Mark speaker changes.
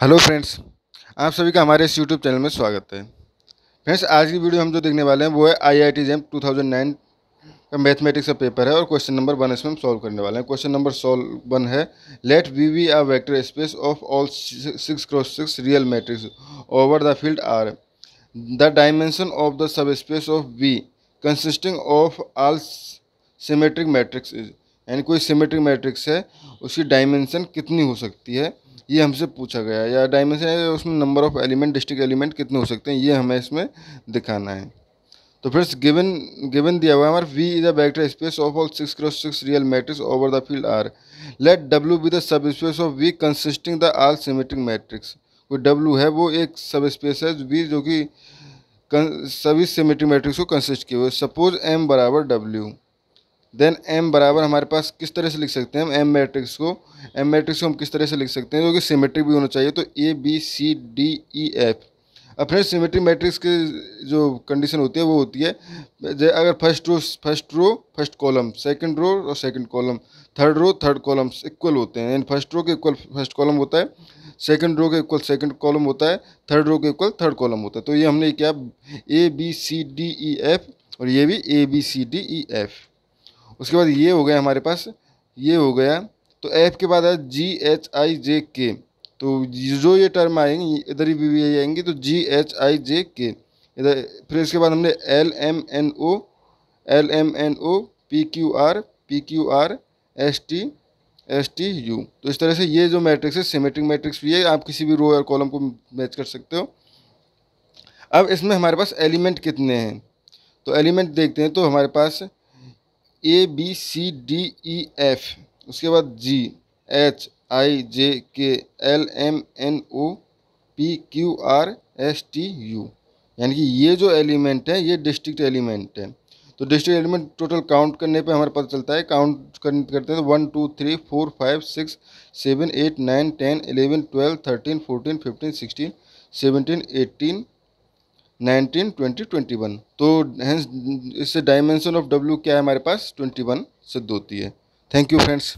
Speaker 1: hello friends आप सभी का हमारे इस यूट्यूब चैनल में स्वागत है फ्रेंड्स आज की वीडियो हम जो देखने वाले हैं वो है I I T JAM two का मैथमेटिक्स का पेपर है और क्वेश्चन नंबर वन इसमें हम सॉल्व करने वाले हैं क्वेश्चन नंबर सॉल्व वन है let V V R vector space of all six cross six real matrix over the field R the dimension of the subspace of V consisting of all symmetric matrix यानी कोई symmetric matrix है उसकी dimension कितनी हो सकती है ये हमसे पूछा गया या डायमेंशन है उसमें number of element distinct element कितने हो सकते हैं ये हमें इसमें दिखाना है तो फिर गिवन गिवन दिया हुआ है हमारा V is a vector space of all six cross six real matrix over the field R let W be the subspace of V consisting the all symmetric matrix कोई W है वो एक सब space है we जो कि सभी symmetric matrix को कंसिस्ट किए हुए सपोज एम बराबर डब्ल्यू देन एम बराबर हमारे पास किस तरह से लिख सकते हैं हम एम मैट्रिक्स को एम मैट्रिक्स को हम किस तरह से लिख सकते हैं जो कि सिमेट्रिक भी होना चाहिए तो A B C D E F अब फिर सिमेट्रिक मैट्रिक्स की जो कंडीशन होती है वो होती है अगर first row first row first column second row और second column third row third column equal होते हैं यानी फर्स्ट रो के इक्वल फर्स्ट कॉलम होता है सेकंड रो के इक्वल सेकंड कॉलम होता है थर्ड रो के इक्वल थर्ड कॉलम होता है तो ये हमने क्या A B C D E F और ये भी A B C D E F उसके बाद ये हो गया हमारे पास ये हो गया तो एफ के बाद आया जी एच आई जे के तो जो ये टर्म आएंगे इधर ही वी आएंगी तो जी एच आई जे के इधर फिर इसके बाद हमने L M N O L M N O P Q R P Q R S T S T U तो इस तरह से ये जो मैट्रिक्स है सिमेट्रिक मैट्रिक्स भी है आप किसी भी रो और कॉलम को मैच कर सकते हो अब इसमें हमारे पास एलिमेंट कितने हैं तो एलिमेंट देखते हैं तो हमारे पास A B C D E F उसके बाद G H I J K L M N O P Q R S T U यानी कि ये जो एलिमेंट है ये डिस्ट्रिक्ट एलिमेंट है तो डिस्ट्रिक्ट एलिमेंट टोटल काउंट करने पे हमारे पता चलता है काउंट करते हैं तो one two three four five six seven eight nine ten eleven twelve thirteen fourteen fifteen sixteen seventeen eighteen nineteen twenty twenty one तो इससे डायमेंशन ऑफ डब्ल्यू क्या है हमारे पास ट्वेंटी वन सिद्ध होती है थैंक यू फ्रेंड्स